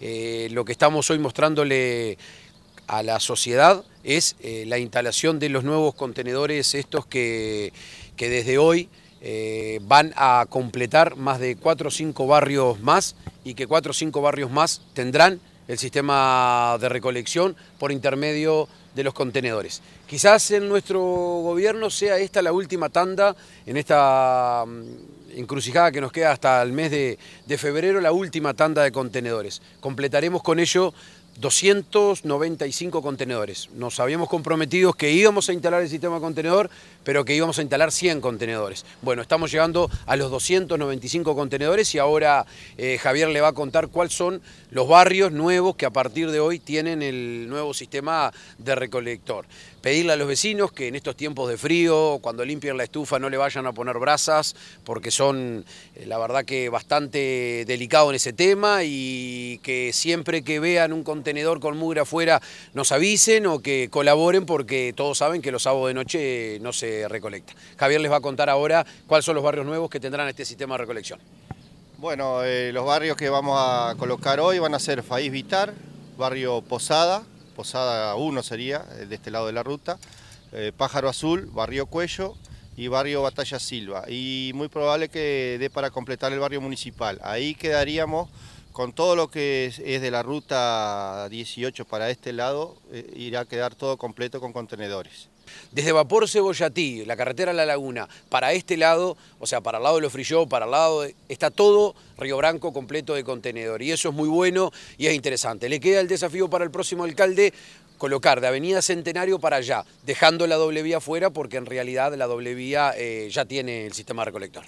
Eh, lo que estamos hoy mostrándole a la sociedad es eh, la instalación de los nuevos contenedores estos que, desde hoy eh, van a completar más de 4 o 5 barrios más y que 4 o 5 barrios más tendrán el sistema de recolección por intermedio de los contenedores. Quizás en nuestro gobierno sea esta la última tanda en esta mm, encrucijada que nos queda hasta el mes de, de febrero la última tanda de contenedores. Completaremos con ello 295 contenedores. Nos habíamos comprometido que íbamos a instalar el sistema contenedor, pero que íbamos a instalar 100 contenedores. Bueno, estamos llegando a los 295 contenedores y ahora eh, Javier le va a contar cuáles son los barrios nuevos que a partir de hoy tienen el nuevo sistema de recolector. Pedirle a los vecinos que en estos tiempos de frío, cuando limpien la estufa, no le vayan a poner brasas, porque son, eh, la verdad que bastante delicados en ese tema y que siempre que vean un contenedor, tenedor con mugre afuera nos avisen o que colaboren porque todos saben que los sábados de noche no se recolecta. Javier les va a contar ahora cuáles son los barrios nuevos que tendrán este sistema de recolección. Bueno, eh, los barrios que vamos a colocar hoy van a ser Faís Vitar, barrio Posada, Posada 1 sería, eh, de este lado de la ruta, eh, Pájaro Azul, barrio Cuello, y barrio Batalla Silva. Y muy probable que dé para completar el barrio municipal. Ahí quedaríamos con todo lo que es, de la ruta 18 para este lado, eh, irá a quedar todo completo con contenedores. Desde Vapor Cebollatí, la carretera La Laguna, para este lado, o sea, para el lado de los Frilló, para el lado, está todo Río Branco completo de contenedor. Y eso es muy bueno y es interesante. Le queda el desafío para el próximo alcalde colocar de Avenida Centenario para allá, dejando la doble vía fuera porque en realidad la doble vía eh, ya tiene el sistema recolector.